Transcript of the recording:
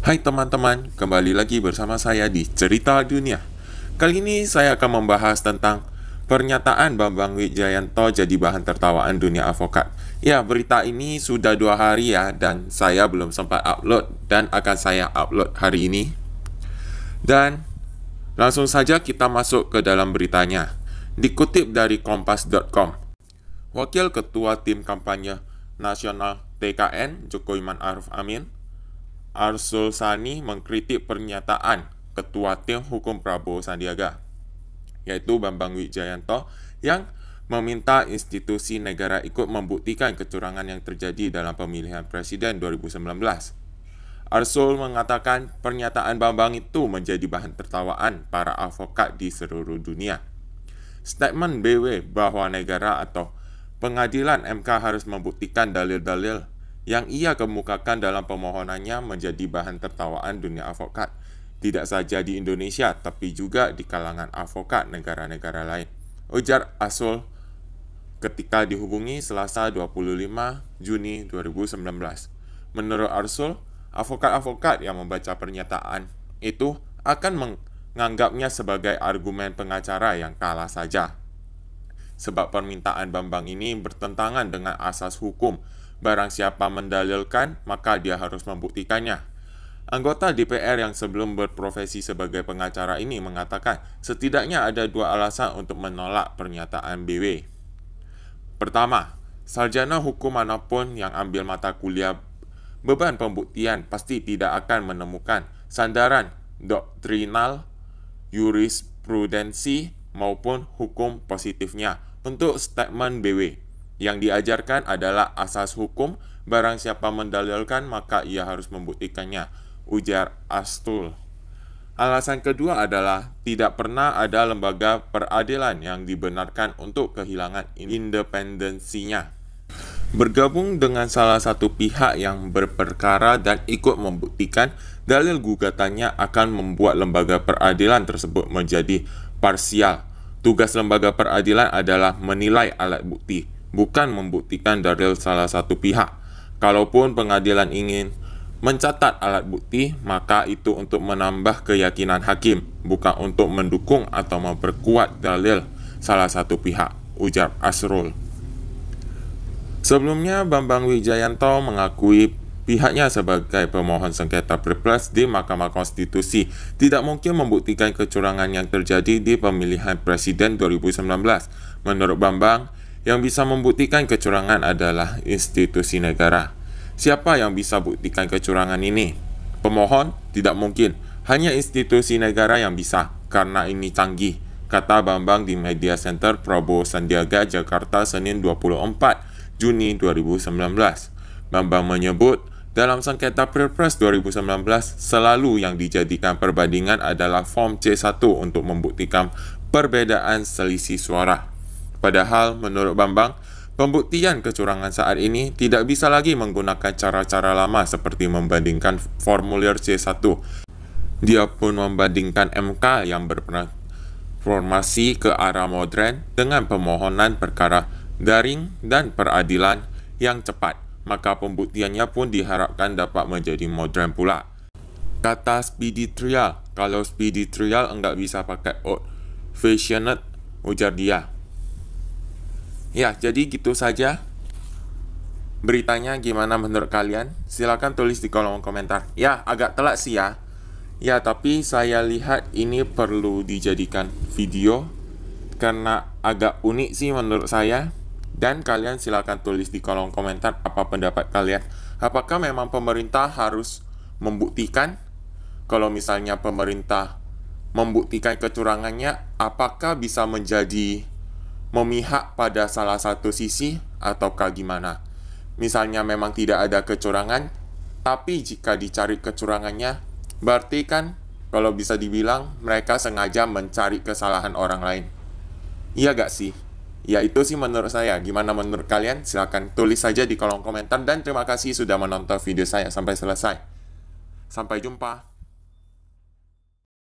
Hai teman-teman, kembali lagi bersama saya di Cerita Dunia. Kali ini saya akan membahas tentang pernyataan Bambang Wijayanto jadi bahan tertawaan dunia avokat. Ya, berita ini sudah dua hari ya, dan saya belum sempat upload dan akan saya upload hari ini. Dan langsung saja kita masuk ke dalam beritanya. Dikutip dari kompas.com, Wakil Ketua Tim Kampanye Nasional TKN Jokowi Aruf Amin Arsul Sani mengkritik pernyataan Ketua Tim Hukum Prabowo Sandiaga, yaitu Bambang Wijayanto, yang meminta institusi negara ikut membuktikan kecurangan yang terjadi dalam pemilihan presiden 2019. Arsul mengatakan pernyataan Bambang itu menjadi bahan tertawaan para avokat di seluruh dunia. Statement BW bahwa negara atau pengadilan MK harus membuktikan dalil-dalil yang ia kemukakan dalam pemohonannya menjadi bahan tertawaan dunia avokat, tidak saja di Indonesia, tapi juga di kalangan avokat negara-negara lain. Ujar Asul ketika dihubungi Selasa 25 Juni 2019. Menurut Arsul, avokat-avokat yang membaca pernyataan itu akan menganggapnya sebagai argumen pengacara yang kalah saja. Sebab permintaan Bambang ini bertentangan dengan asas hukum Barang siapa mendalilkan, maka dia harus membuktikannya. Anggota DPR yang sebelum berprofesi sebagai pengacara ini mengatakan setidaknya ada dua alasan untuk menolak pernyataan BW. Pertama, sarjana hukum manapun yang ambil mata kuliah beban pembuktian pasti tidak akan menemukan sandaran doktrinal, jurisprudensi, maupun hukum positifnya untuk statement BW yang diajarkan adalah asas hukum, barang siapa mendalilkan maka ia harus membuktikannya, ujar Astul. Alasan kedua adalah tidak pernah ada lembaga peradilan yang dibenarkan untuk kehilangan independensinya. Bergabung dengan salah satu pihak yang berperkara dan ikut membuktikan dalil gugatannya akan membuat lembaga peradilan tersebut menjadi parsial. Tugas lembaga peradilan adalah menilai alat bukti bukan membuktikan dalil salah satu pihak. Kalaupun pengadilan ingin mencatat alat bukti, maka itu untuk menambah keyakinan hakim, bukan untuk mendukung atau memperkuat dalil salah satu pihak, ujar Asrul. Sebelumnya, Bambang Wijayanto mengakui pihaknya sebagai pemohon sengketa Pilpres di Mahkamah Konstitusi tidak mungkin membuktikan kecurangan yang terjadi di pemilihan presiden 2019. Menurut Bambang, yang bisa membuktikan kecurangan adalah institusi negara. Siapa yang bisa buktikan kecurangan ini? Pemohon? Tidak mungkin. Hanya institusi negara yang bisa, karena ini canggih, kata Bambang di Media Center Prabowo Sandiaga, Jakarta, Senin 24 Juni 2019. Bambang menyebut, dalam sengketa Pilpres 2019, selalu yang dijadikan perbandingan adalah Form C1 untuk membuktikan perbedaan selisih suara. Padahal, menurut Bambang, pembuktian kecurangan saat ini tidak bisa lagi menggunakan cara-cara lama seperti membandingkan formulir C1. Dia pun membandingkan MK yang bertransformasi ke arah modern dengan pemohonan perkara daring dan peradilan yang cepat, maka pembuktiannya pun diharapkan dapat menjadi modern pula. Kata speedy trial, kalau speedy trial enggak bisa pakai old fashioned, ujar dia. Ya, jadi gitu saja beritanya gimana menurut kalian? Silahkan tulis di kolom komentar. Ya, agak telat sih ya. Ya, tapi saya lihat ini perlu dijadikan video karena agak unik sih menurut saya. Dan kalian silahkan tulis di kolom komentar apa pendapat kalian. Apakah memang pemerintah harus membuktikan? Kalau misalnya pemerintah membuktikan kecurangannya, apakah bisa menjadi memihak pada salah satu sisi ataukah gimana. Misalnya memang tidak ada kecurangan, tapi jika dicari kecurangannya, berarti kan kalau bisa dibilang mereka sengaja mencari kesalahan orang lain. Iya gak sih? Ya itu sih menurut saya. Gimana menurut kalian? Silahkan tulis saja di kolom komentar dan terima kasih sudah menonton video saya sampai selesai. Sampai jumpa.